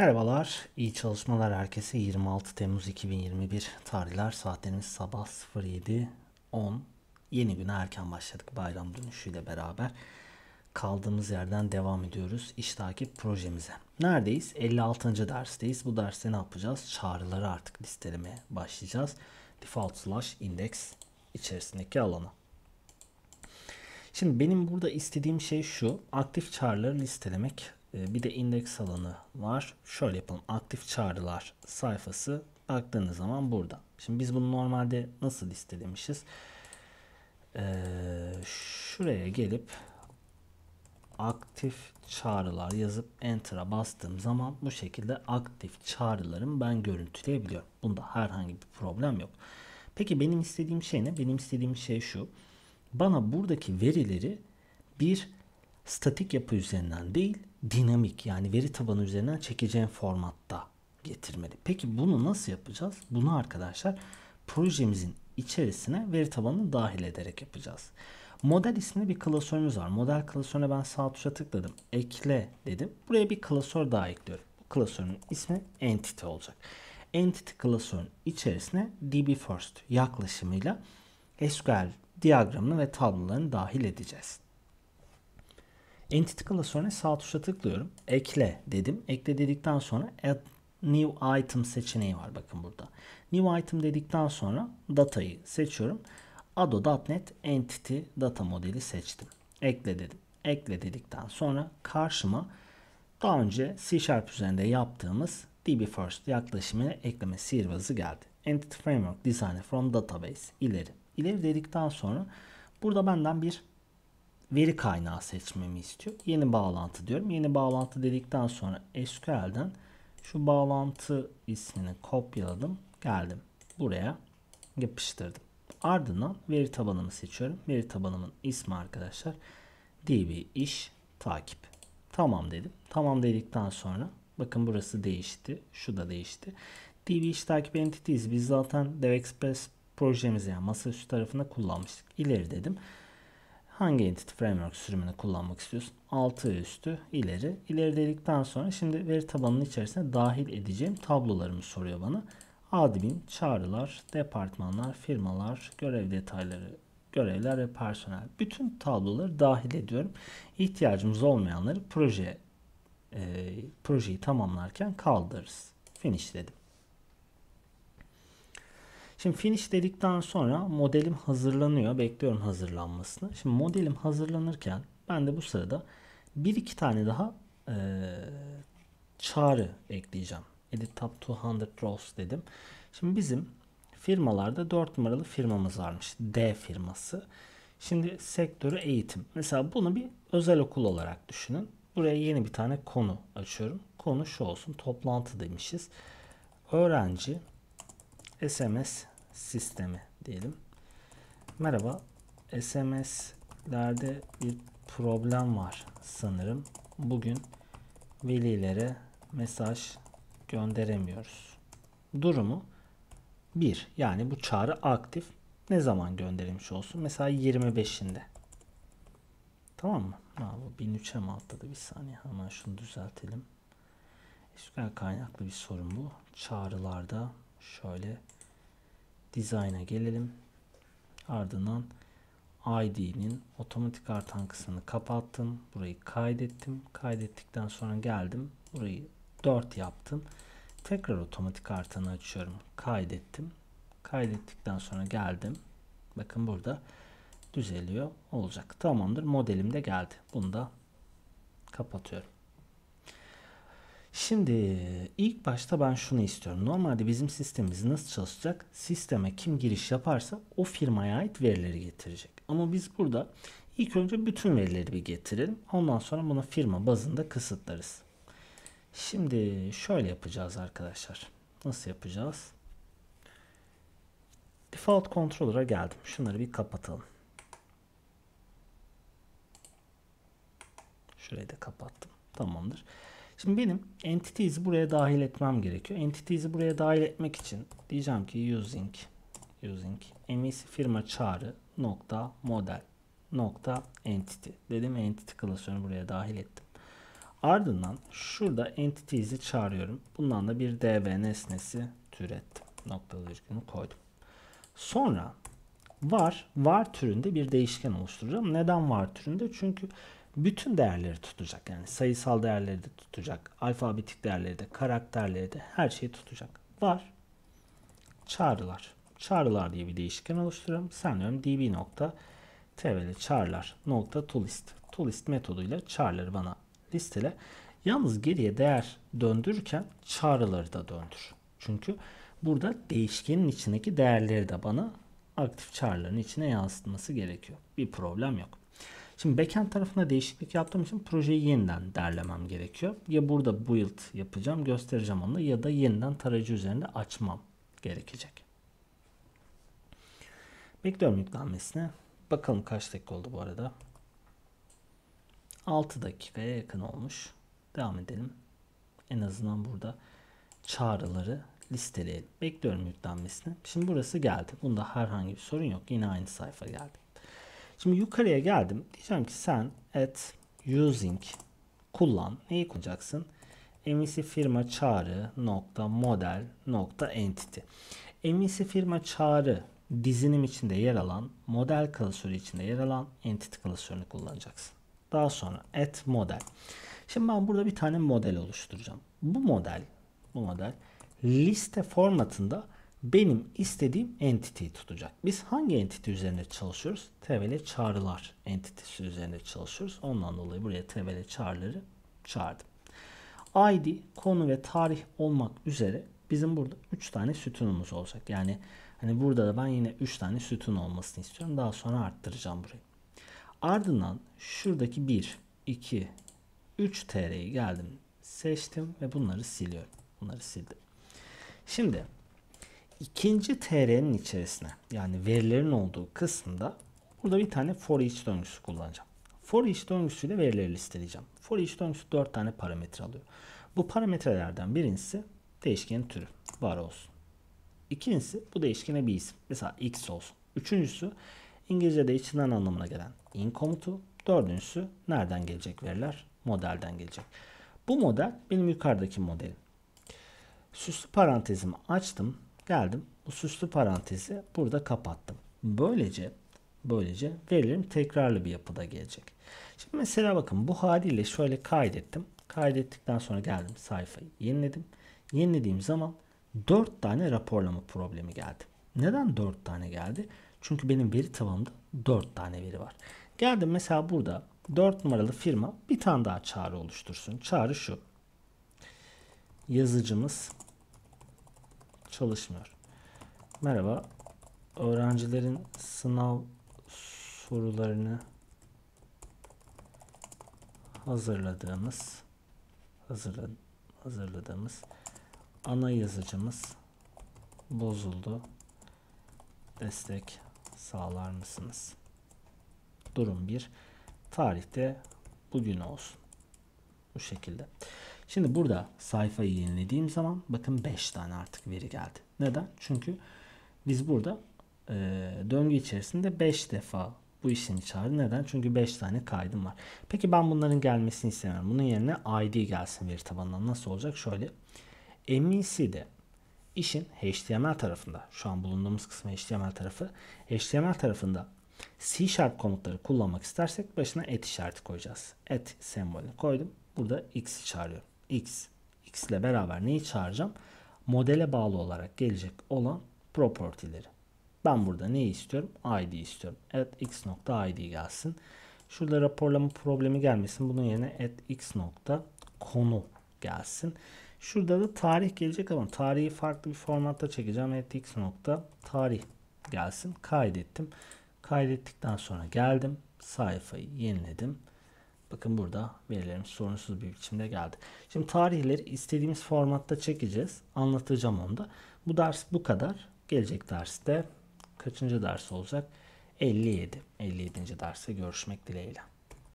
Merhabalar, iyi çalışmalar herkese. 26 Temmuz 2021 tarihler saatlerimiz sabah 07.10. Yeni güne erken başladık bayram dönüşüyle beraber. Kaldığımız yerden devam ediyoruz iş takip projemize. Neredeyiz? 56. dersteyiz. Bu derste ne yapacağız? Çağrıları artık listelemeye başlayacağız. Default slash index içerisindeki alana. Şimdi benim burada istediğim şey şu. Aktif çağrıları listelemek ee, bir de indeks alanı var. Şöyle yapalım. Aktif çağrılar sayfası baktığınız zaman burada. Şimdi biz bunu normalde nasıl listelemişiz? Ee, şuraya gelip aktif çağrılar yazıp enter'a bastığım zaman bu şekilde aktif çağrılarım ben görüntüleyebiliyorum. Bunda herhangi bir problem yok. Peki benim istediğim şey ne? Benim istediğim şey şu. Bana buradaki verileri bir statik yapı üzerinden değil dinamik yani veri tabanı üzerinden çekeceğin formatta getirmeli. Peki bunu nasıl yapacağız? Bunu arkadaşlar projemizin içerisine veri tabanını dahil ederek yapacağız. Model isimli bir klasörümüz var. Model klasörüne ben sağ tuşa tıkladım. Ekle dedim. Buraya bir klasör daha ekliyorum. Bu klasörün ismi entity olacak. Entity klasörün içerisine DB First yaklaşımıyla SQL diyagramını ve tablolarını dahil edeceğiz. Entity sonra sağ tuşa tıklıyorum. Ekle dedim. Ekle dedikten sonra Add New Item seçeneği var bakın burada. New Item dedikten sonra datayı seçiyorum. Ado.net Entity Data modeli seçtim. Ekle dedim. Ekle dedikten sonra karşıma daha önce C Sharp üzerinde yaptığımız DB First yaklaşımına ekleme sihirbazı geldi. Entity Framework Design from Database ileri. İleri dedikten sonra burada benden bir veri kaynağı seçmemi istiyor. Yeni bağlantı diyorum. Yeni bağlantı dedikten sonra SQL'den şu bağlantı ismini kopyaladım. Geldim buraya yapıştırdım. Ardından veri tabanımı seçiyorum. Veri tabanımın ismi arkadaşlar db iş takip. Tamam dedim. Tamam dedikten sonra bakın burası değişti. Şu da değişti. db iş takip entities biz zaten DevExpress projemizi yani masaüstü tarafında kullanmıştık. İleri dedim hangi Entity Framework sürümünü kullanmak istiyorsun? 6 üstü ileri. İleri dedikten sonra şimdi veri tabanının içerisine dahil edeceğim tablolarımı soruyor bana. Admin, çağrılar, departmanlar, firmalar, görev detayları, görevler ve personel. Bütün tabloları dahil ediyorum. İhtiyacımız olmayanları proje e, projeyi tamamlarken kaldırırız. Finish dedim. Şimdi finish dedikten sonra modelim hazırlanıyor. Bekliyorum hazırlanmasını. Şimdi modelim hazırlanırken ben de bu sırada bir iki tane daha e, çağrı ekleyeceğim. Edit Tab 200 Rows dedim. Şimdi bizim firmalarda 4 numaralı firmamız varmış. D firması. Şimdi sektörü eğitim. Mesela bunu bir özel okul olarak düşünün. Buraya yeni bir tane konu açıyorum. Konu şu olsun. Toplantı demişiz. Öğrenci SMS sistemi diyelim. Merhaba SMS'lerde bir problem var sanırım. Bugün velilere mesaj gönderemiyoruz. Durumu 1 yani bu çağrı aktif ne zaman gönderilmiş olsun? Mesela 25'inde. Tamam mı? Ha, bu 1003'e mi atladı bir saniye hemen şunu düzeltelim. SQL kaynaklı bir sorun bu. Çağrılarda şöyle Design'a gelelim. Ardından ID'nin otomatik artan kısmını kapattım. Burayı kaydettim. Kaydettikten sonra geldim. Burayı 4 yaptım. Tekrar otomatik artanı açıyorum. Kaydettim. Kaydettikten sonra geldim. Bakın burada düzeliyor olacak. Tamamdır. Modelim de geldi. Bunu da kapatıyorum. Şimdi ilk başta ben şunu istiyorum. Normalde bizim sistemimiz nasıl çalışacak? Sisteme kim giriş yaparsa o firmaya ait verileri getirecek. Ama biz burada ilk önce bütün verileri bir getirelim. Ondan sonra buna firma bazında kısıtlarız. Şimdi şöyle yapacağız arkadaşlar. Nasıl yapacağız? Default Controller'a geldim. Şunları bir kapatalım. Şurayı da kapattım. Tamamdır. Şimdi benim entities'i buraya dahil etmem gerekiyor. Entities'i buraya dahil etmek için diyeceğim ki using using emis firma çağrı nokta model nokta entity dedim entity klasörünü buraya dahil ettim. Ardından şurada entities'i çağırıyorum. Bundan da bir db nesnesi türettim. Noktalı virgülünü koydum. Sonra var var türünde bir değişken oluşturacağım. Neden var türünde? Çünkü bütün değerleri tutacak. Yani sayısal değerleri de tutacak. Alfabetik değerleri de, karakterleri de her şeyi tutacak. Var. Çağrılar. Çağrılar diye bir değişken oluşturuyorum. Sen db nokta tvl çağrılar nokta tolist. Tolist metoduyla çağrıları bana listele. Yalnız geriye değer döndürürken çağrıları da döndür. Çünkü burada değişkenin içindeki değerleri de bana aktif çağrıların içine yansıtması gerekiyor. Bir problem yok. Şimdi backend tarafına değişiklik yaptığım için projeyi yeniden derlemem gerekiyor. Ya burada build yapacağım göstereceğim onu ya da yeniden tarayıcı üzerinde açmam gerekecek. Bekliyorum yüklenmesine. Bakalım kaç dakika oldu bu arada. 6 dakikaya yakın olmuş. Devam edelim. En azından burada çağrıları listeleyelim. Bekliyorum yüklenmesini. Şimdi burası geldi. Bunda herhangi bir sorun yok. Yine aynı sayfa geldi. Şimdi yukarıya geldim. Diyeceğim ki sen at using kullan. Neyi kullanacaksın? MVC firma çağrı nokta model nokta entity. MVC firma çağrı dizinim içinde yer alan model klasörü içinde yer alan entity klasörünü kullanacaksın. Daha sonra at model. Şimdi ben burada bir tane model oluşturacağım. Bu model bu model liste formatında benim istediğim entity'yi tutacak. Biz hangi entity üzerine çalışıyoruz? TBL çağrılar entitesi üzerinde çalışıyoruz. Ondan dolayı buraya TBL çağrıları çağırdım. ID, konu ve tarih olmak üzere bizim burada 3 tane sütunumuz olacak. Yani hani burada da ben yine 3 tane sütun olmasını istiyorum. Daha sonra arttıracağım burayı. Ardından şuradaki 1, 2, 3 TR'yi geldim. Seçtim ve bunları siliyorum. Bunları sildim. Şimdi ikinci tr'nin içerisine yani verilerin olduğu kısımda burada bir tane for each döngüsü kullanacağım. For each döngüsüyle verileri listeleyeceğim. For each döngüsü 4 tane parametre alıyor. Bu parametrelerden birincisi değişkenin türü var olsun. İkincisi bu değişkene bir isim. Mesela x olsun. Üçüncüsü İngilizce'de içinden anlamına gelen in komutu. Dördüncüsü nereden gelecek veriler? Modelden gelecek. Bu model benim yukarıdaki modelim. Süslü parantezimi açtım. Geldim. Bu süslü parantezi burada kapattım. Böylece böylece verilerim tekrarlı bir yapıda gelecek. Şimdi mesela bakın bu haliyle şöyle kaydettim. Kaydettikten sonra geldim sayfayı yeniledim. Yenilediğim zaman 4 tane raporlama problemi geldi. Neden 4 tane geldi? Çünkü benim veri tabanımda 4 tane veri var. Geldim mesela burada 4 numaralı firma bir tane daha çağrı oluştursun. Çağrı şu. Yazıcımız çalışmıyor. Merhaba. Öğrencilerin sınav sorularını hazırladığımız hazırladım, hazırladığımız ana yazıcımız bozuldu. Destek sağlar mısınız? Durum 1. Tarihte bugün olsun. Bu şekilde. Şimdi burada sayfayı yenilediğim zaman bakın 5 tane artık veri geldi. Neden? Çünkü biz burada e, döngü içerisinde 5 defa bu işlemi çağırdı. Neden? Çünkü 5 tane kaydım var. Peki ben bunların gelmesini istemiyorum. Bunun yerine ID gelsin veri tabanına. Nasıl olacak? Şöyle MEC'de işin HTML tarafında şu an bulunduğumuz kısmı HTML tarafı HTML tarafında C Sharp komutları kullanmak istersek başına et işareti koyacağız. Et sembolünü koydum. Burada X'i çağırıyorum x. x ile beraber neyi çağıracağım? Modele bağlı olarak gelecek olan property'leri. Ben burada neyi istiyorum? id istiyorum. Evet x nokta id gelsin. Şurada raporlama problemi gelmesin. Bunun yerine at x nokta konu gelsin. Şurada da tarih gelecek ama tarihi farklı bir formatta çekeceğim. At x nokta tarih gelsin. Kaydettim. Kaydettikten sonra geldim. Sayfayı yeniledim. Bakın burada verilerimiz sorunsuz bir biçimde geldi. Şimdi tarihleri istediğimiz formatta çekeceğiz. Anlatacağım onu da. Bu ders bu kadar. Gelecek derste kaçıncı ders olacak? 57. 57. derste görüşmek dileğiyle.